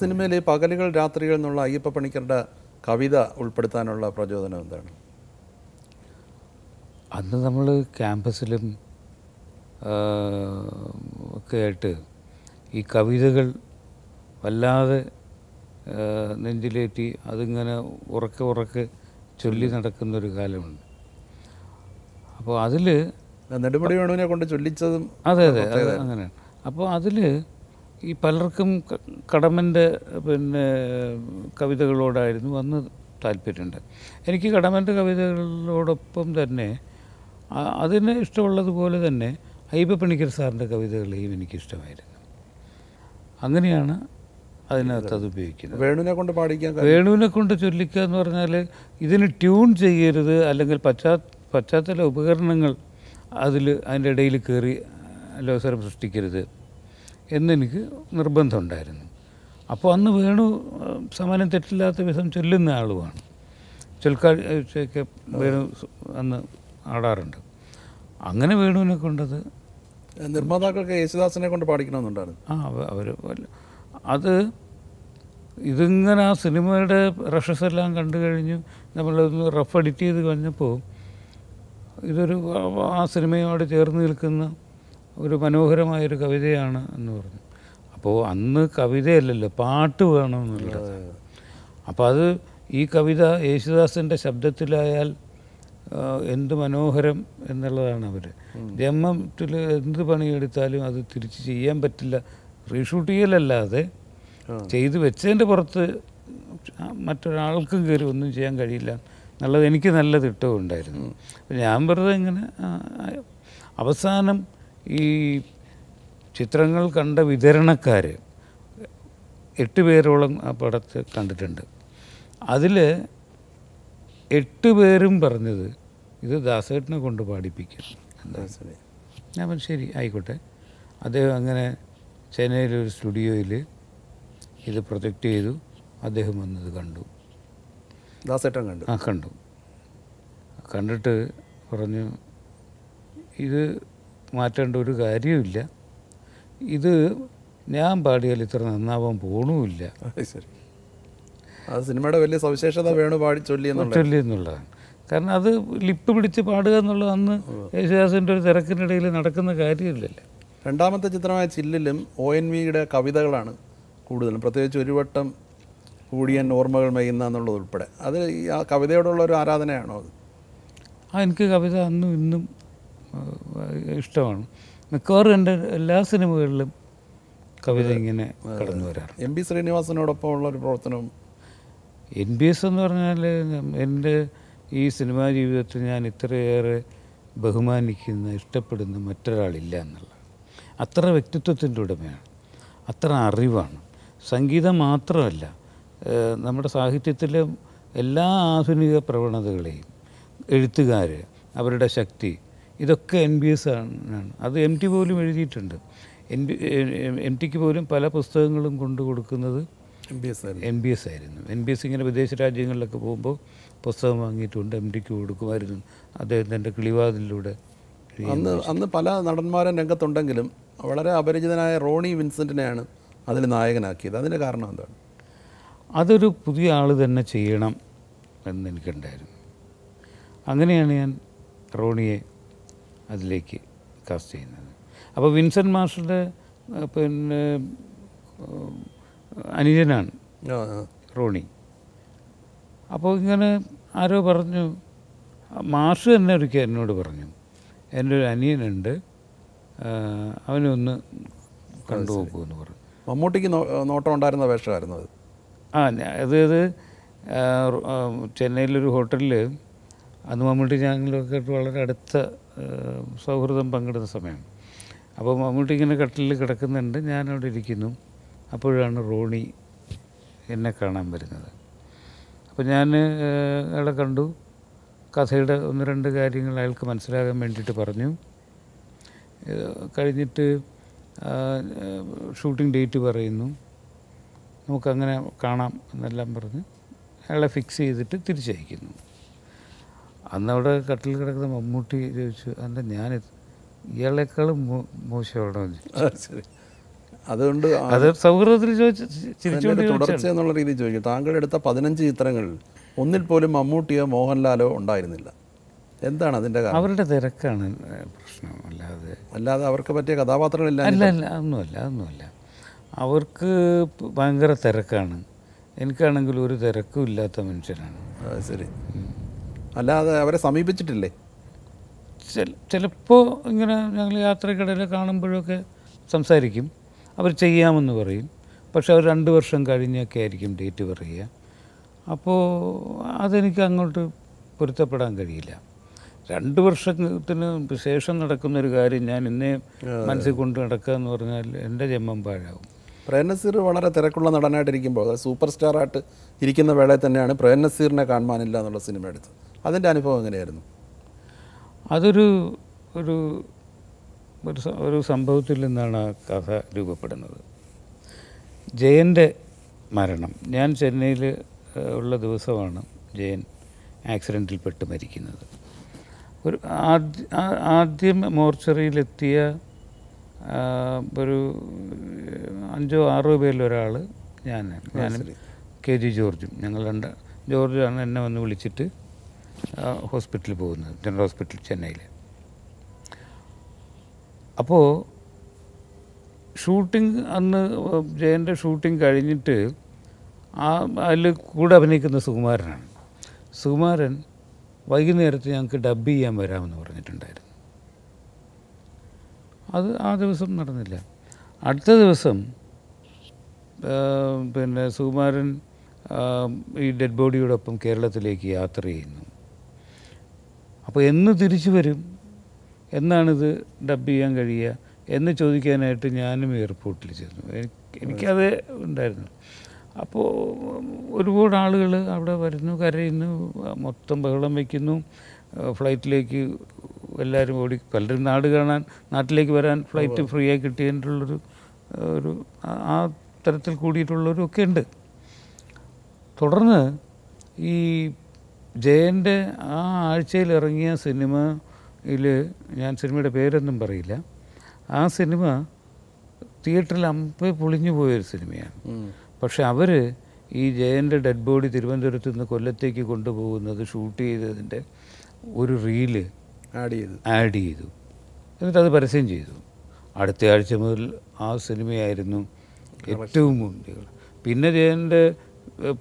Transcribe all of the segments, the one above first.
സിനിമയിൽ പകലുകൾ രാത്രികൾ എന്നുള്ള അയ്യപ്പ പണിക്കരുടെ കവിത ഉൾപ്പെടുത്താനുള്ള പ്രചോദനം എന്താണ് അന്ന് നമ്മൾ ക്യാമ്പസിലും ഒക്കെ ആയിട്ട് ഈ കവിതകൾ വല്ലാതെ നെഞ്ചിലേറ്റി അതിങ്ങനെ ഉറക്കെ ഉറക്കെ ചൊല്ലി നടക്കുന്നൊരു കാലമുണ്ട് അപ്പോൾ അതിൽ നെടുമുടി വേണുവിനെ കൊണ്ട് ചൊല്ലിച്ചതും അതെ അതെ അങ്ങനെയാണ് അപ്പോൾ അതിൽ ഈ പലർക്കും കടമൻ്റെ പിന്നെ കവിതകളോടായിരുന്നു അന്ന് താല്പര്യമുണ്ട് എനിക്ക് കടമൻ്റെ കവിതകളോടൊപ്പം തന്നെ അതിന് ഇഷ്ടമുള്ളതുപോലെ തന്നെ അയ്യപ്പ പണിക്കർ സാറിൻ്റെ കവിതകളെയും എനിക്കിഷ്ടമായിരുന്നു അങ്ങനെയാണ് അതിനകത്ത് അത് ഉപയോഗിക്കുന്നത് വേണുവിനെ കൊണ്ട് പാടിക്കാൻ വേണുവിനെ കൊണ്ട് ചൊല്ലിക്കുക എന്ന് പറഞ്ഞാൽ ഇതിന് ട്യൂൺ ചെയ്യരുത് അല്ലെങ്കിൽ പശ്ചാ പശ്ചാത്തല ഉപകരണങ്ങൾ അതിൽ അതിൻ്റെ ഇടയിൽ കയറി ലോസരം സൃഷ്ടിക്കരുത് എന്നെനിക്ക് നിർബന്ധമുണ്ടായിരുന്നു അപ്പോൾ അന്ന് വേണു സമാനം തെറ്റില്ലാത്ത വിധം ചൊല്ലുന്ന ആളുമാണ് ചൊൽക്കാഴ്ചയൊക്കെ വേണു അന്ന് ആടാറുണ്ട് അങ്ങനെ വേണുവിനെ കൊണ്ടത് നിർമ്മാതാക്കൾക്ക് യേശുദാസിനെ കൊണ്ട് പാടിക്കണമെന്നുണ്ടായിരുന്നു ആ അവർ അത് ഇതിങ്ങനെ ആ സിനിമയുടെ റഷസ് എല്ലാം കണ്ടു കഴിഞ്ഞു നമ്മളൊന്ന് റഫ് എഡിറ്റ് ചെയ്ത് കഴിഞ്ഞപ്പോൾ ഇതൊരു ആ സിനിമയോട് ചേർന്ന് നിൽക്കുന്ന ഒരു മനോഹരമായൊരു കവിതയാണ് എന്ന് പറഞ്ഞു അപ്പോൾ അന്ന് കവിതയല്ലല്ലോ പാട്ട് വേണമെന്നുള്ളത് അപ്പോൾ അത് ഈ കവിത യേശുദാസിൻ്റെ ശബ്ദത്തിലായാൽ എന്ത് മനോഹരം എന്നുള്ളതാണ് അവർ ജമ്മത്തിൽ എന്ത് പണിയെടുത്താലും അത് തിരിച്ച് ചെയ്യാൻ പറ്റില്ല റീഷൂട്ട് ചെയ്യലല്ലാതെ ചെയ്തു വെച്ചതിൻ്റെ പുറത്ത് മറ്റൊരാൾക്കും കയറി ഒന്നും ചെയ്യാൻ കഴിയില്ല എന്നുള്ളത് എനിക്ക് നല്ല തിട്ടവും ഉണ്ടായിരുന്നു ഞാൻ വെറുതെ ഇങ്ങനെ അവസാനം ഈ ചിത്രങ്ങൾ കണ്ട വിതരണക്കാർ എട്ട് പേരോളം ആ പടത്ത് കണ്ടിട്ടുണ്ട് അതിൽ എട്ട് പേരും പറഞ്ഞത് ഇത് ദാസേട്ടനെ കൊണ്ട് പാടിപ്പിക്കും ഞാൻ പറഞ്ഞു ശരി ആയിക്കോട്ടെ അദ്ദേഹം അങ്ങനെ ചെന്നൈയിലൊരു സ്റ്റുഡിയോയിൽ ഇത് പ്രൊജക്റ്റ് ചെയ്തു അദ്ദേഹം വന്നത് കണ്ടു ദാസേട്ടൻ കണ്ടു ആ കണ്ടു കണ്ടിട്ട് പറഞ്ഞു ഇത് മാറ്റേണ്ട ഒരു കാര്യമില്ല ഇത് ഞാൻ പാടിയാൽ ഇത്ര നന്നാവാൻ പോണുമില്ല സിനിമയുടെ വലിയ സവിശേഷത വേണു പാടി ചൊല്ലി ചൊല്ലി എന്നുള്ളതാണ് കാരണം അത് ലിപ്പ് പിടിച്ച് പാടുക എന്നുള്ള അന്ന് യേശുദാസിൻ്റെ ഒരു തിരക്കിനിടയിൽ നടക്കുന്ന കാര്യമില്ലല്ലോ രണ്ടാമത്തെ ചിത്രമായ ചില്ലിലും ഒ എൻ വിയുടെ കവിതകളാണ് കൂടുതലും പ്രത്യേകിച്ച് ഒരു വട്ടം കൂടിയൻ ഓർമ്മകൾ മെയ്യുന്ന എന്നുള്ളത് ഉൾപ്പെടെ അത് ആ കവിതയോടുള്ള ഒരു ആരാധനയാണോ അത് ആ എനിക്ക് കവിത അന്നും ഇന്നും ഇഷ്ടമാണ് മിക്കവാറും എൻ്റെ എല്ലാ സിനിമകളിലും കവിത ഇങ്ങനെ കടന്നു വരാറ് എം ബി ശ്രീനിവാസനോടൊപ്പം ഉള്ള ഒരു പ്രവർത്തനം എൻ ബി എസ് എന്ന് പറഞ്ഞാൽ എൻ്റെ ഈ സിനിമാ ജീവിതത്തിൽ ഞാൻ ഇത്രയേറെ ബഹുമാനിക്കുന്ന ഇഷ്ടപ്പെടുന്ന മറ്റൊരാളില്ല എന്നുള്ളത് അത്ര വ്യക്തിത്വത്തിൻ്റെ ഉടമയാണ് അത്ര അറിവാണ് സംഗീതം മാത്രമല്ല നമ്മുടെ സാഹിത്യത്തിലെ എല്ലാ ആധുനിക പ്രവണതകളെയും എഴുത്തുകാർ അവരുടെ ശക്തി ഇതൊക്കെ എൻ ബി എസ് ആണ് അത് എം ടി പോലും എഴുതിയിട്ടുണ്ട് എൻ ബി എം ടിക്ക് പോലും പല പുസ്തകങ്ങളും കൊണ്ടു കൊടുക്കുന്നത് M B S M B S ആയിരുന്നു എൻ ബി എസ് ഇങ്ങനെ വിദേശ രാജ്യങ്ങളിലൊക്കെ പോകുമ്പോൾ പുസ്തകം വാങ്ങിയിട്ടുണ്ട് എം ടിക്ക് കൊടുക്കുമായിരുന്നു അദ്ദേഹം തൻ്റെ കിളിവാതിലൂടെ അന്ന് അന്ന് പല നടന്മാരും രംഗത്തുണ്ടെങ്കിലും വളരെ അപരിചിതനായ റോണി വിൻസെൻറ്റിനെയാണ് അതിൽ നായകനാക്കിയത് അതിൻ്റെ കാരണം എന്താണ് അതൊരു പുതിയ ആൾ തന്നെ ചെയ്യണം എന്നെനിക്കുണ്ടായിരുന്നു അങ്ങനെയാണ് ഞാൻ റോണിയെ അതിലേക്ക് കാസ്റ്റ് ചെയ്യുന്നത് അപ്പോൾ വിൻസെൻറ്റ് മാഷിൻ്റെ പിന്നെ അനുജനാണ് റോണി അപ്പോൾ ഇങ്ങനെ ആരോ പറഞ്ഞു മാഷ് തന്നെ ഒരിക്കൽ എന്നോട് പറഞ്ഞു എൻ്റെ ഒരു അനിയനുണ്ട് അവനൊന്ന് കണ്ടു നോക്കുമെന്ന് പറഞ്ഞു മമ്മൂട്ടിക്ക് നോട്ടം ഉണ്ടായിരുന്ന വേഷമായിരുന്നു അത് ആ അതായത് ചെന്നൈയിലൊരു ഹോട്ടലിൽ അന്ന് മമ്മൂട്ടി ഞങ്ങളൊക്കെ വളരെ അടുത്ത സൗഹൃദം പങ്കിടുന്ന സമയമാണ് അപ്പോൾ മമ്മൂട്ടി ഇങ്ങനെ കട്ടിലിൽ കിടക്കുന്നുണ്ട് ഞാനവിടെ ഇരിക്കുന്നു അപ്പോഴാണ് റോണി എന്നെ കാണാൻ വരുന്നത് അപ്പോൾ ഞാൻ അയാളെ കണ്ടു കഥയുടെ ഒന്ന് രണ്ട് കാര്യങ്ങൾ അയാൾക്ക് മനസ്സിലാകാൻ വേണ്ടിയിട്ട് പറഞ്ഞു കഴിഞ്ഞിട്ട് ഷൂട്ടിംഗ് ഡേറ്റ് പറയുന്നു നമുക്കങ്ങനെ കാണാം എന്നെല്ലാം പറഞ്ഞ് അയാളെ ഫിക്സ് ചെയ്തിട്ട് തിരിച്ചയക്കുന്നു അന്നവിടെ കട്ടിൽ കിടക്കുന്ന മമ്മൂട്ടി ചോദിച്ചു അതിൻ്റെ ഞാൻ ഇയാളെക്കാളും മോശമാണോ അതുകൊണ്ട് അത് സൗഹൃദത്തിൽ തുടർച്ച എന്നുള്ള രീതിയിൽ ചോദിക്കും താങ്കൾ എടുത്ത പതിനഞ്ച് ചിത്രങ്ങളിൽ ഒന്നിൽ പോലും മമ്മൂട്ടിയോ മോഹൻലാലോ ഉണ്ടായിരുന്നില്ല എന്താണ് അതിൻ്റെ കാരണം അവരുടെ തിരക്കാണ് പ്രശ്നം അല്ലാതെ അല്ലാതെ അവർക്ക് പറ്റിയ കഥാപാത്രങ്ങളില്ല അല്ല അല്ല ഒന്നുമല്ല ഒന്നുമല്ല അവർക്ക് ഭയങ്കര തിരക്കാണ് എനിക്കാണെങ്കിൽ ഒരു തിരക്കും ഇല്ലാത്ത മനുഷ്യനാണ് ശരി അല്ലാതെ അവരെ സമീപിച്ചിട്ടില്ലേ ചിലപ്പോൾ ഇങ്ങനെ ഞങ്ങൾ യാത്രക്കിടയിൽ കാണുമ്പോഴൊക്കെ സംസാരിക്കും അവർ ചെയ്യാമെന്ന് പറയും പക്ഷെ അവർ രണ്ട് വർഷം കഴിഞ്ഞൊക്കെ ആയിരിക്കും ഡേറ്റ് പറയുക അപ്പോൾ അതെനിക്ക് അങ്ങോട്ട് പൊരുത്തപ്പെടാൻ കഴിയില്ല രണ്ട് വർഷത്തിന് ശേഷം നടക്കുന്നൊരു കാര്യം ഞാൻ ഇന്നേ മനസ്സിൽ കൊണ്ട് നടക്കുക എന്ന് പറഞ്ഞാൽ എൻ്റെ ജന്മം പാഴാവും പ്രേംനസീർ വളരെ തിരക്കുള്ള നടനായിട്ടിരിക്കുമ്പോൾ സൂപ്പർ സ്റ്റാർ ആയിട്ട് ഇരിക്കുന്ന വേളയിൽ തന്നെയാണ് പ്രേംനസീറിനെ കാണുവാനില്ല എന്നുള്ള സിനിമ എടുത്തത് അതിൻ്റെ അനുഭവം എങ്ങനെയായിരുന്നു അതൊരു ഒരു ഒരു സംഭവത്തിൽ നിന്നാണ് ആ കഥ രൂപപ്പെടുന്നത് ജയൻ്റെ മരണം ഞാൻ ചെന്നൈയിൽ ഉള്ള ദിവസമാണ് ജയൻ ആക്സിഡൻറ്റിൽപ്പെട്ട് മരിക്കുന്നത് ഒരു ആദ്യ ആദ്യം മോർച്ചറിയിലെത്തിയ ഒരു അഞ്ചോ ആറോ പേരിലൊരാൾ ഞാൻ ഞാൻ കെ ജി ജോർജും ഞങ്ങൾ രണ്ട് ജോർജാണ് എന്നെ വന്ന് വിളിച്ചിട്ട് ഹോസ്പിറ്റലിൽ പോകുന്നത് ജനറൽ ഹോസ്പിറ്റൽ ചെന്നൈയിൽ അപ്പോൾ ഷൂട്ടിംഗ് അന്ന് ജയൻ്റെ ഷൂട്ടിംഗ് കഴിഞ്ഞിട്ട് ആ അതിൽ കൂടെ അഭിനയിക്കുന്ന സുകുമാരനാണ് സുകുമാരൻ വൈകുന്നേരത്ത് ഞങ്ങൾക്ക് ഡബ് ചെയ്യാൻ വരാമെന്ന് പറഞ്ഞിട്ടുണ്ടായിരുന്നു അത് ആ ദിവസം നടന്നില്ല അടുത്ത ദിവസം പിന്നെ സുകുമാരൻ ഈ ഡെഡ് ബോഡിയോടൊപ്പം കേരളത്തിലേക്ക് യാത്ര ചെയ്യുന്നു അപ്പോൾ എന്ന് തിരിച്ചു വരും എന്നാണിത് ഡബ് ചെയ്യാൻ കഴിയുക എന്ന് ചോദിക്കാനായിട്ട് ഞാനും എയർപോർട്ടിൽ ചെന്നു എനിക്കത് ഉണ്ടായിരുന്നു അപ്പോൾ ഒരുപാട് ആളുകൾ അവിടെ വരുന്നു കരയുന്നു മൊത്തം ബഹളം വയ്ക്കുന്നു ഫ്ലൈറ്റിലേക്ക് എല്ലാവരും ഓടി പലരും നാട് കാണാൻ നാട്ടിലേക്ക് വരാൻ ഫ്ലൈറ്റ് ഫ്രീ ആയി കിട്ടിയിട്ടുള്ളൊരു ഒരു ആ തരത്തിൽ കൂടിയിട്ടുള്ളവരും ഒക്കെ ഉണ്ട് തുടർന്ന് ഈ ജയൻ്റെ ആ ആഴ്ചയിൽ ഇറങ്ങിയ സിനിമയിൽ ഞാൻ സിനിമയുടെ പേരൊന്നും പറയില്ല ആ സിനിമ തിയേറ്ററിൽ അമ്പ പൊളിഞ്ഞു പോയൊരു സിനിമയാണ് പക്ഷെ അവർ ഈ ജയൻ്റെ ഡെഡ് ബോഡി തിരുവനന്തപുരത്ത് നിന്ന് കൊല്ലത്തേക്ക് കൊണ്ടുപോകുന്നത് ഷൂട്ട് ചെയ്തതിൻ്റെ ഒരു റീല് ആഡ് ചെയ്തു ആഡ് ചെയ്തു എന്നിട്ട് അത് പരസ്യം ചെയ്തു അടുത്ത ആഴ്ച മുതൽ ആ സിനിമയായിരുന്നു ഏറ്റവും മുന്തികൾ പിന്നെ ജയൻ്റെ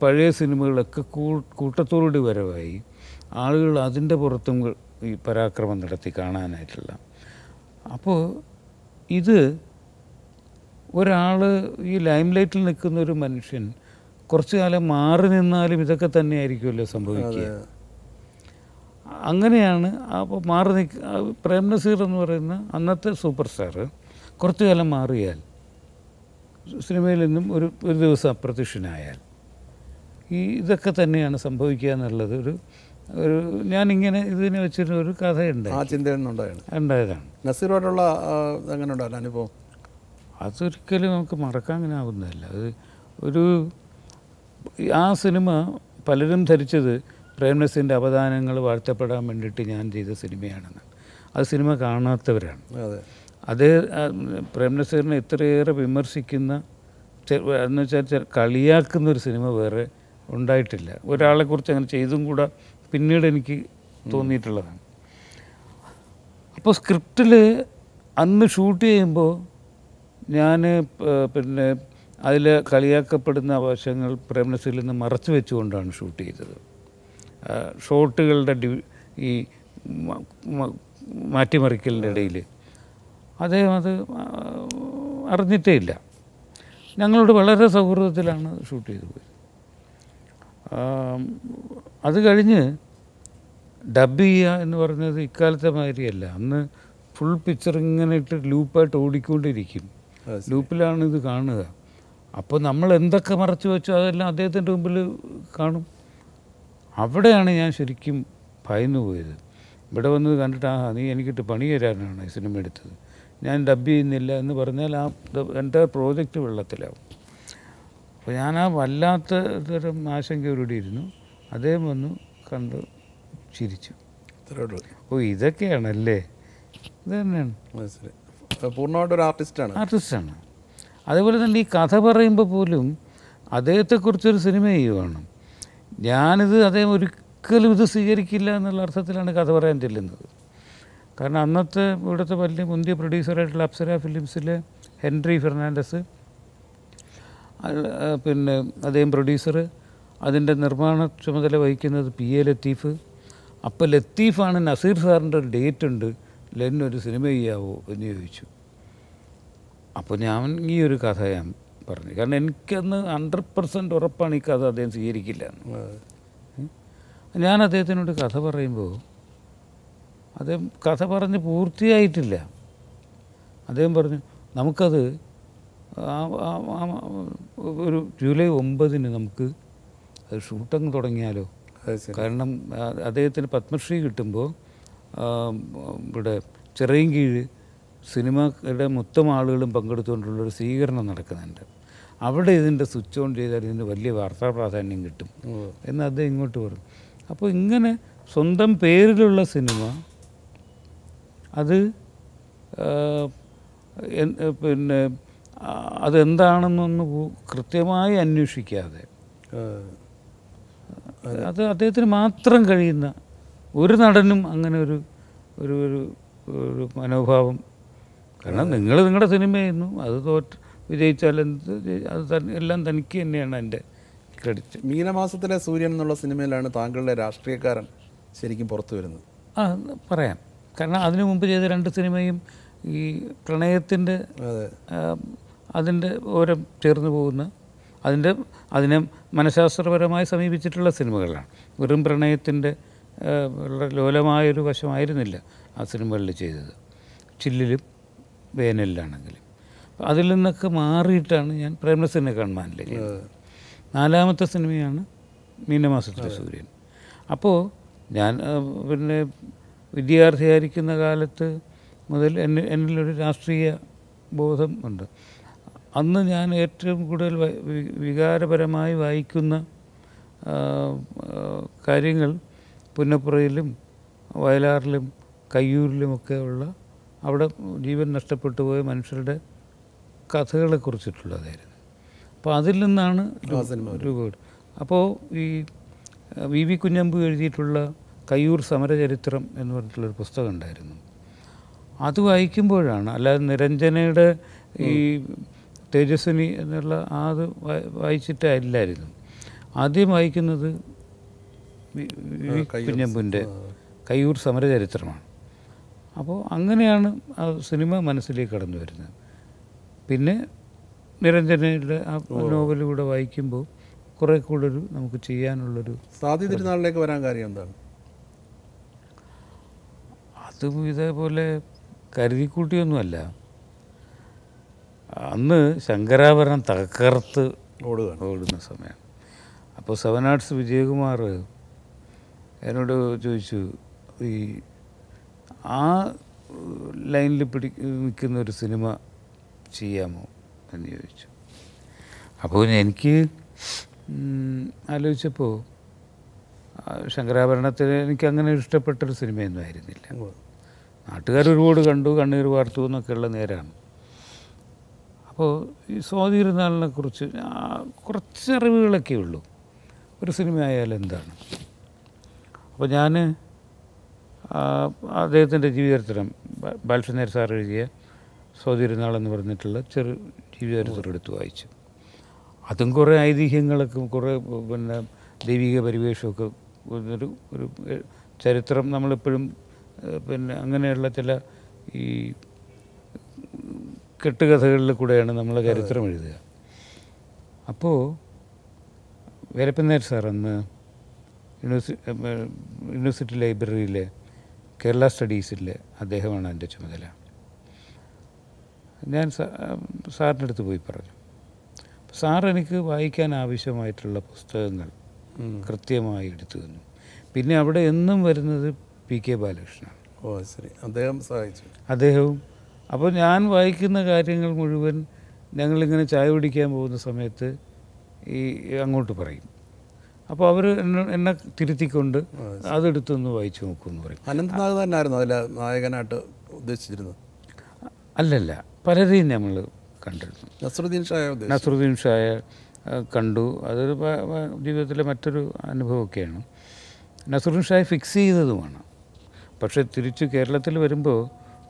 പഴയ സിനിമകളൊക്കെ കൂട്ടത്തോടുകൂടി വരവായി ആളുകൾ അതിൻ്റെ പുറത്തും ഈ പരാക്രമം നടത്തി കാണാനായിട്ടുള്ള അപ്പോൾ ഇത് ഒരാൾ ഈ ലൈംലൈറ്റിൽ നിൽക്കുന്ന ഒരു മനുഷ്യൻ കുറച്ചു കാലം മാറി നിന്നാലും ഇതൊക്കെ തന്നെയായിരിക്കുമല്ലോ സംഭവിക്കുക അങ്ങനെയാണ് അപ്പോൾ മാറി നിൽക്ക പ്രേം നസീർ എന്ന് പറയുന്ന അന്നത്തെ സൂപ്പർ സ്റ്റാർ കുറച്ചു കാലം മാറിയാൽ സിനിമയിൽ നിന്നും ഒരു ഒരു ദിവസം അപ്രത്യക്ഷനായാൽ ഈ ഇതൊക്കെ തന്നെയാണ് സംഭവിക്കുക എന്നുള്ളത് ഒരു ഒരു ഞാനിങ്ങനെ ഇതിനെ വെച്ചിരുന്ന ഒരു കഥയുണ്ട് ആ ചിന്ത ഉണ്ടായതാണ് നസീറോടുള്ള അങ്ങനെ ഉണ്ടായിരുന്നു അനുഭവം അതൊരിക്കലും നമുക്ക് മറക്കാനാവുന്നതല്ല അത് ഒരു ആ സിനിമ പലരും ധരിച്ചത് പ്രേംനസിൻ്റെ അവദാനങ്ങൾ വാഴ്ത്തപ്പെടാൻ വേണ്ടിയിട്ട് ഞാൻ ചെയ്ത സിനിമയാണെന്ന് അത് സിനിമ കാണാത്തവരാണ് അതേ പ്രേംനസീറിനെ ഇത്രയേറെ വിമർശിക്കുന്ന എന്ന് വെച്ചാൽ കളിയാക്കുന്ന ഒരു സിനിമ വേറെ ഉണ്ടായിട്ടില്ല ഒരാളെക്കുറിച്ച് അങ്ങനെ ചെയ്തും കൂടെ പിന്നീട് എനിക്ക് തോന്നിയിട്ടുള്ളതാണ് അപ്പോൾ സ്ക്രിപ്റ്റിൽ അന്ന് ഷൂട്ട് ചെയ്യുമ്പോൾ ഞാൻ പിന്നെ അതിൽ കളിയാക്കപ്പെടുന്ന വശങ്ങൾ പ്രേംനസിൽ നിന്ന് മറച്ചു വെച്ചുകൊണ്ടാണ് ഷൂട്ട് ചെയ്തത് ഷോട്ടുകളുടെ ഡി ഈ മാറ്റിമറിക്കലിൻ്റെ ഇടയിൽ അദ്ദേഹം അത് അറിഞ്ഞിട്ടേ ഇല്ല ഞങ്ങളോട് വളരെ സൗഹൃദത്തിലാണ് ഷൂട്ട് ചെയ്തു പോയത് അത് കഴിഞ്ഞ് ഡബ് ചെയ്യുക എന്ന് പറഞ്ഞത് ഇക്കാലത്തെ മാതിരിയല്ല അന്ന് ഫുൾ പിക്ചർ ഇങ്ങനെ ഇട്ട് ലൂപ്പായിട്ട് ഓടിക്കൊണ്ടിരിക്കും ലൂപ്പിലാണ് ഇത് കാണുക അപ്പോൾ നമ്മൾ എന്തൊക്കെ മറച്ചു വെച്ചോ അതെല്ലാം അദ്ദേഹത്തിൻ്റെ മുമ്പിൽ കാണും അവിടെയാണ് ഞാൻ ശരിക്കും ഭയന്നു പോയത് ഇവിടെ വന്നത് കണ്ടിട്ട് ആ നീ എനിക്കിട്ട് പണി തരാനാണ് ഈ സിനിമ എടുത്തത് ഞാൻ ഡബ് ചെയ്യുന്നില്ല എന്ന് പറഞ്ഞാൽ ആ എൻ്റെ പ്രോജക്റ്റ് വെള്ളത്തിലാവും അപ്പോൾ ഞാൻ ആ വല്ലാത്ത തരം ഇരുന്നു അദ്ദേഹം വന്നു കണ്ട് ചിരിച്ചു ഓ ഇതൊക്കെയാണല്ലേ ഇത് തന്നെയാണ് മനസ്സിലായി പൂർണ്ണമായിട്ട് ഒരു ആർട്ടിസ്റ്റാണ് ആർട്ടിസ്റ്റാണ് അതേപോലെ തന്നെ ഈ കഥ പറയുമ്പോൾ പോലും അദ്ദേഹത്തെക്കുറിച്ചൊരു സിനിമ ചെയ്യുവാണ് ഞാനിത് അദ്ദേഹം ഒരിക്കലും ഇത് സ്വീകരിക്കില്ല എന്നുള്ള അർത്ഥത്തിലാണ് കഥ പറയാൻ ചെല്ലുന്നത് കാരണം അന്നത്തെ ഇവിടുത്തെ വലിയ മുന്തിയ പ്രൊഡ്യൂസറായിട്ടുള്ള അപ്സര ഫിലിംസിലെ ഹെൻറി ഫെർണാണ്ടസ് പിന്നെ അദ്ദേഹം പ്രൊഡ്യൂസർ അതിൻ്റെ നിർമ്മാണ ചുമതല വഹിക്കുന്നത് പി എ ലത്തീഫ് അപ്പോൾ ലത്തീഫാണ് നസീർ സാറിൻ്റെ ഒരു ഡേറ്റ് ഉണ്ട് ലെന്നൊരു സിനിമ ചെയ്യാവോ എന്ന് ചോദിച്ചു അപ്പോൾ ഞാൻ ഈ ഒരു കഥ ഞാൻ പറഞ്ഞു കാരണം എനിക്കന്ന് ഹൺഡ്രഡ് പെർസെൻറ്റ് ഉറപ്പാണ് ഈ കഥ അദ്ദേഹം സ്വീകരിക്കില്ല ഞാൻ അദ്ദേഹത്തിനോട് കഥ പറയുമ്പോൾ അദ്ദേഹം കഥ പറഞ്ഞ് പൂർത്തിയായിട്ടില്ല അദ്ദേഹം പറഞ്ഞു നമുക്കത് ഒരു ജൂലൈ ഒമ്പതിന് നമുക്ക് ഷൂട്ടങ് തുടങ്ങിയാലോ കാരണം അദ്ദേഹത്തിന് പത്മശ്രീ കിട്ടുമ്പോൾ ഇവിടെ കീഴ് സിനിമയുടെ മൊത്തം ആളുകളും പങ്കെടുത്തുകൊണ്ടുള്ളൊരു സ്വീകരണം നടക്കുന്നുണ്ട് അവിടെ ഇതിൻ്റെ സ്വിച്ച് ഓൺ ചെയ്താൽ ഇതിന് വലിയ വാർത്താ പ്രാധാന്യം കിട്ടും എന്ന് അദ്ദേഹം ഇങ്ങോട്ട് പറഞ്ഞു അപ്പോൾ ഇങ്ങനെ സ്വന്തം പേരിലുള്ള സിനിമ അത് പിന്നെ അതെന്താണെന്നൊന്ന് കൃത്യമായി അന്വേഷിക്കാതെ അത് അദ്ദേഹത്തിന് മാത്രം കഴിയുന്ന ഒരു നടനും അങ്ങനെ ഒരു ഒരു ഒരു മനോഭാവം കാരണം നിങ്ങൾ നിങ്ങളുടെ സിനിമയായിരുന്നു അത് തോറ്റ് വിജയിച്ചാൽ എന്ത് അത് എല്ലാം തനിക്ക് തന്നെയാണ് എൻ്റെ ക്രെഡിറ്റ് മീനമാസത്തിലെ സൂര്യൻ എന്നുള്ള സിനിമയിലാണ് താങ്കളുടെ രാഷ്ട്രീയക്കാരൻ ശരിക്കും പുറത്തു വരുന്നത് ആ പറയാം കാരണം അതിനു മുമ്പ് ചെയ്ത രണ്ട് സിനിമയും ഈ പ്രണയത്തിൻ്റെ അതിൻ്റെ ഓരോ ചേർന്നു പോകുന്ന അതിൻ്റെ അതിനെ മനഃശാസ്ത്രപരമായി സമീപിച്ചിട്ടുള്ള സിനിമകളാണ് വെറും പ്രണയത്തിൻ്റെ ലോലമായൊരു വശമായിരുന്നില്ല ആ സിനിമകളിൽ ചെയ്തത് ചില്ലിലും വേനലിലാണെങ്കിലും അതിൽ നിന്നൊക്കെ മാറിയിട്ടാണ് ഞാൻ പ്രേമസിനെ കാണുവാനില്ല നാലാമത്തെ സിനിമയാണ് മീനമാസത്തിലെ സൂര്യൻ അപ്പോൾ ഞാൻ പിന്നെ വിദ്യാർത്ഥിയായിരിക്കുന്ന കാലത്ത് മുതൽ എന്നിലൊരു രാഷ്ട്രീയ ബോധം ഉണ്ട് അന്ന് ഞാൻ ഏറ്റവും കൂടുതൽ വികാരപരമായി വായിക്കുന്ന കാര്യങ്ങൾ പുന്നപ്പുറയിലും വയലാറിലും കയ്യൂരിലുമൊക്കെ ഉള്ള അവിടെ ജീവൻ നഷ്ടപ്പെട്ടു പോയ മനുഷ്യരുടെ കഥകളെ കുറിച്ചിട്ടുള്ളതായിരുന്നു അപ്പോൾ അതിൽ നിന്നാണ് രൂപ അപ്പോൾ ഈ വി വി കുഞ്ഞമ്പു എഴുതിയിട്ടുള്ള കയ്യൂർ സമരചരിത്രം എന്ന് പറഞ്ഞിട്ടുള്ളൊരു പുസ്തകം ഉണ്ടായിരുന്നു അത് വായിക്കുമ്പോഴാണ് അല്ലാതെ നിരഞ്ജനയുടെ ഈ തേജസ്വിനി എന്നുള്ള ആ അത് വായിച്ചിട്ടല്ലായിരുന്നു ആദ്യം വായിക്കുന്നത് കുഞ്ഞമ്പൻ്റെ കയ്യൂർ സമരചരിത്രമാണ് അപ്പോൾ അങ്ങനെയാണ് ആ സിനിമ മനസ്സിലേക്ക് കടന്നു വരുന്നത് പിന്നെ നിരഞ്ജനയുടെ ആ നോവലിലൂടെ വായിക്കുമ്പോൾ കുറെ കൂടെ ഒരു നമുക്ക് ചെയ്യാനുള്ളൊരു സാധ്യ തിരുനാളിലേക്ക് വരാൻ കാര്യം എന്താണ് അതും ഇതേപോലെ കരുതിക്കൂട്ടിയൊന്നുമല്ല അന്ന് ശങ്കരാഭരണം തകർത്ത് ഓടുകയാണ് ഓടുന്ന സമയമാണ് അപ്പോൾ സെവൻ ആർട്സ് വിജയകുമാർ എന്നോട് ചോദിച്ചു ഈ ആ ലൈനിൽ പിടി നിൽക്കുന്ന ഒരു സിനിമ ചെയ്യാമോ എന്ന് ചോദിച്ചു അപ്പോൾ എനിക്ക് ആലോചിച്ചപ്പോൾ ശങ്കരാഭരണത്തിൽ എനിക്ക് അങ്ങനെ ഇഷ്ടപ്പെട്ടൊരു സിനിമയൊന്നും ആയിരുന്നില്ല നാട്ടുകാർ ഒരുപാട് കണ്ടു കണ്ണീർ വാർത്തു എന്നൊക്കെയുള്ള നേരമാണ് അപ്പോൾ ഈ സ്വാതിരുന്നാളിനെ കുറിച്ച് കുറച്ച് അറിവുകളൊക്കെ ഉള്ളൂ ഒരു സിനിമ ആയാലും എന്താണ് അപ്പോൾ ഞാൻ അദ്ദേഹത്തിൻ്റെ ജീവചരിത്രം ബാൽഫിനേർ സാർ എഴുതിയ സ്വാതിരുന്നാൾ എന്ന് പറഞ്ഞിട്ടുള്ള ചെറു ജീവചരിത്രം എടുത്ത് വായിച്ചു അതും കുറേ ഐതിഹ്യങ്ങളൊക്കെ കുറേ പിന്നെ ദൈവിക പരിവേഷമൊക്കെ ഒരു ഒരു ചരിത്രം നമ്മളിപ്പോഴും പിന്നെ അങ്ങനെയുള്ള ചില ഈ കെട്ടുകഥകളിൽ കൂടെയാണ് നമ്മൾ ചരിത്രം എഴുതുക അപ്പോൾ വേലപ്പന്നേർ സാർ അന്ന് യൂണിവേഴ്സിറ്റി യൂണിവേഴ്സിറ്റി ലൈബ്രറിയിലെ കേരള സ്റ്റഡീസിലെ അദ്ദേഹമാണ് എൻ്റെ ചുമതല ഞാൻ സാറിൻ്റെ അടുത്ത് പോയി പറഞ്ഞു സാർ എനിക്ക് വായിക്കാൻ ആവശ്യമായിട്ടുള്ള പുസ്തകങ്ങൾ കൃത്യമായി എടുത്തു തന്നു പിന്നെ അവിടെ എന്നും വരുന്നത് പി കെ ബാലകൃഷ്ണൻ ഓ ശരി അദ്ദേഹം സഹായിച്ചു അദ്ദേഹവും അപ്പോൾ ഞാൻ വായിക്കുന്ന കാര്യങ്ങൾ മുഴുവൻ ഞങ്ങളിങ്ങനെ ചായ കുടിക്കാൻ പോകുന്ന സമയത്ത് ഈ അങ്ങോട്ട് പറയും അപ്പോൾ അവർ എന്നെ തിരുത്തിക്കൊണ്ട് അതെടുത്തൊന്ന് വായിച്ചു നോക്കുമെന്ന് പറയും അനന്തനാഗ് തന്നെയായിരുന്നു അതിൽ നായകനായിട്ട് ഉദ്ദേശിച്ചിരുന്നത് അല്ലല്ല പലരെയും നമ്മൾ കണ്ടിരുന്നു നസറുദ്ദീൻ ഷായ നസറുദ്ദീൻ ഷായ കണ്ടു അതൊരു ജീവിതത്തിലെ മറ്റൊരു അനുഭവമൊക്കെയാണ് നസറുദ്ദീൻ ഷായ ഫിക്സ് ചെയ്തതുമാണ് പക്ഷേ തിരിച്ച് കേരളത്തിൽ വരുമ്പോൾ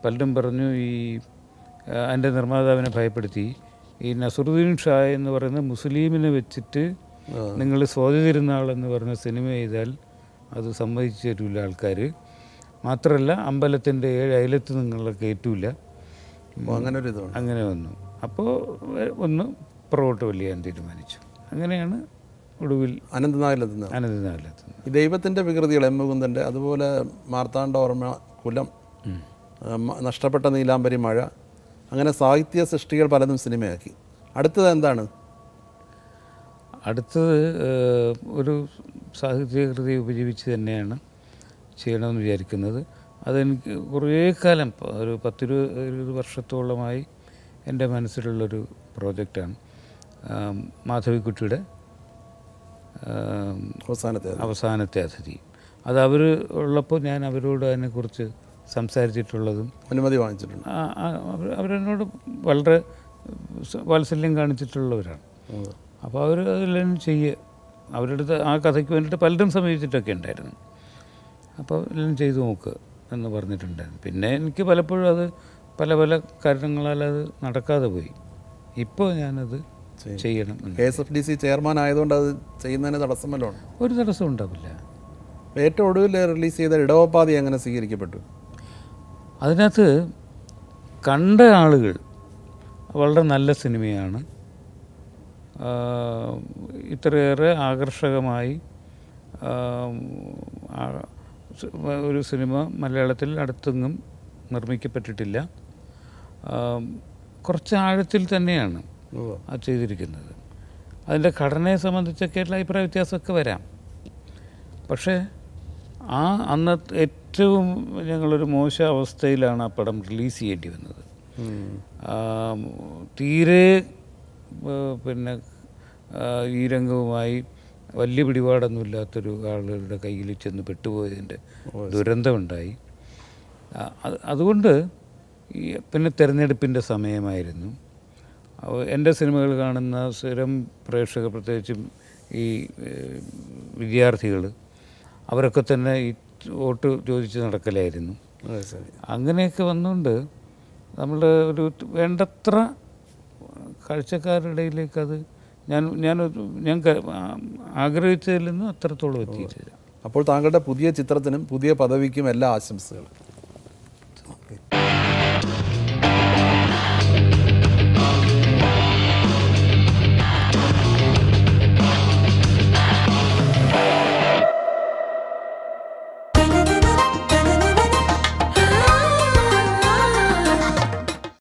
പലരും പറഞ്ഞു ഈ എൻ്റെ നിർമ്മാതാവിനെ ഭയപ്പെടുത്തി ഈ നസറുദ്ദീൻ ഷാ എന്ന് പറയുന്ന മുസ്ലിമിനെ വെച്ചിട്ട് നിങ്ങൾ സ്വാതിതിരുന്നാൾ എന്ന് പറഞ്ഞ സിനിമ ചെയ്താൽ അത് സമ്മതിച്ചു തരില്ല ആൾക്കാർ മാത്രമല്ല അമ്പലത്തിൻ്റെ ഏഴ് അയലത്ത് നിങ്ങളെ കയറ്റൂല അങ്ങനെ ഒരു അങ്ങനെ വന്നു അപ്പോൾ ഒന്ന് പുറകോട്ട് വലിയാൻ തീരുമാനിച്ചു അങ്ങനെയാണ് ഒടുവിൽ അനന്തനാഗിലെത്തുന്നത് അനന്തനാഗിലെത്തുന്നത് ദൈവത്തിൻ്റെ വികൃതികൾ എം മുകുന്ദൻ്റെ അതുപോലെ മാർത്താണ്ഡ ഓർമ്മ കുലം നഷ്ടപ്പെട്ട നീലാംബരി മഴ അങ്ങനെ സാഹിത്യ സൃഷ്ടികൾ പലതും സിനിമയാക്കി അടുത്തത് എന്താണ് അടുത്തത് ഒരു സാഹിത്യകൃതി ഉപജീവിച്ച് തന്നെയാണ് ചെയ്യണമെന്ന് വിചാരിക്കുന്നത് അതെനിക്ക് കുറേ കാലം ഒരു പത്തിരുപത് ഇരുപത് വർഷത്തോളമായി എൻ്റെ മനസ്സിലുള്ളൊരു പ്രോജക്റ്റാണ് മാധവിക്കുട്ടിയുടെ അവസാനത്തെ അവസാനത്തെ അതിഥി അത് അവർ ഉള്ളപ്പോൾ ഞാൻ അവരോട് അതിനെക്കുറിച്ച് സംസാരിച്ചിട്ടുള്ളതും അനുമതി വാങ്ങിച്ചിട്ടുണ്ട് അവരെന്നോട് വളരെ വാത്സല്യം കാണിച്ചിട്ടുള്ളവരാണ് അപ്പോൾ അവർ അതെല്ലാം ചെയ്യുക അവരുടെ ആ കഥയ്ക്ക് വേണ്ടിയിട്ട് പലരും സമീപിച്ചിട്ടൊക്കെ ഉണ്ടായിരുന്നു അപ്പോൾ എല്ലാം ചെയ്തു നോക്കുക എന്ന് പറഞ്ഞിട്ടുണ്ടായിരുന്നു പിന്നെ എനിക്ക് പലപ്പോഴും അത് പല പല കാരണങ്ങളാൽ അത് നടക്കാതെ പോയി ഇപ്പോൾ ഞാനത് ചെയ്യണം K S F D C chairman ആയതുകൊണ്ട് അത് ചെയ്യുന്നതിന് തടസ്സം വല്ലതും ഒരു തടസ്സം ഉണ്ടാവില്ല ഏറ്റവും ഒടുവിൽ റിലീസ് ചെയ്ത ഇടവപ്പാതി എങ്ങനെ സ്വീകരിക്കപ്പെട്ടു അതിനകത്ത് കണ്ട ആളുകൾ വളരെ നല്ല സിനിമയാണ് ഇത്രയേറെ ആകർഷകമായി ഒരു സിനിമ മലയാളത്തിൽ അടുത്തെങ്ങും നിർമ്മിക്കപ്പെട്ടിട്ടില്ല കുറച്ച് ആഴത്തിൽ തന്നെയാണ് അത് ചെയ്തിരിക്കുന്നത് അതിൻ്റെ ഘടനയെ ആയിട്ടുള്ള അഭിപ്രായ വ്യത്യാസമൊക്കെ വരാം പക്ഷേ ആ അന്ന് ഏറ്റവും ഞങ്ങളൊരു മോശ അവസ്ഥയിലാണ് ആ പടം റിലീസ് ചെയ്യേണ്ടി വന്നത് തീരെ പിന്നെ ഈ രംഗവുമായി വലിയ ഇല്ലാത്തൊരു ആളുകളുടെ കയ്യിൽ ചെന്ന് പെട്ടുപോയതിൻ്റെ ദുരന്തമുണ്ടായി അതുകൊണ്ട് ഈ പിന്നെ തിരഞ്ഞെടുപ്പിൻ്റെ സമയമായിരുന്നു എൻ്റെ സിനിമകൾ കാണുന്ന സ്ഥിരം പ്രേക്ഷകർ പ്രത്യേകിച്ചും ഈ വിദ്യാർത്ഥികൾ അവരൊക്കെ തന്നെ ഈ വോട്ട് ചോദിച്ച് നടക്കലായിരുന്നു അങ്ങനെയൊക്കെ വന്നുകൊണ്ട് നമ്മൾ ഒരു വേണ്ടത്ര കാഴ്ചക്കാരുടെ അത് ഞാൻ ഞാൻ ഞാൻ ആഗ്രഹിച്ചതിൽ നിന്നും അത്രത്തോളം എത്തിയിട്ടില്ല അപ്പോൾ താങ്കളുടെ പുതിയ ചിത്രത്തിനും പുതിയ പദവിക്കും എല്ലാ ആശംസകളും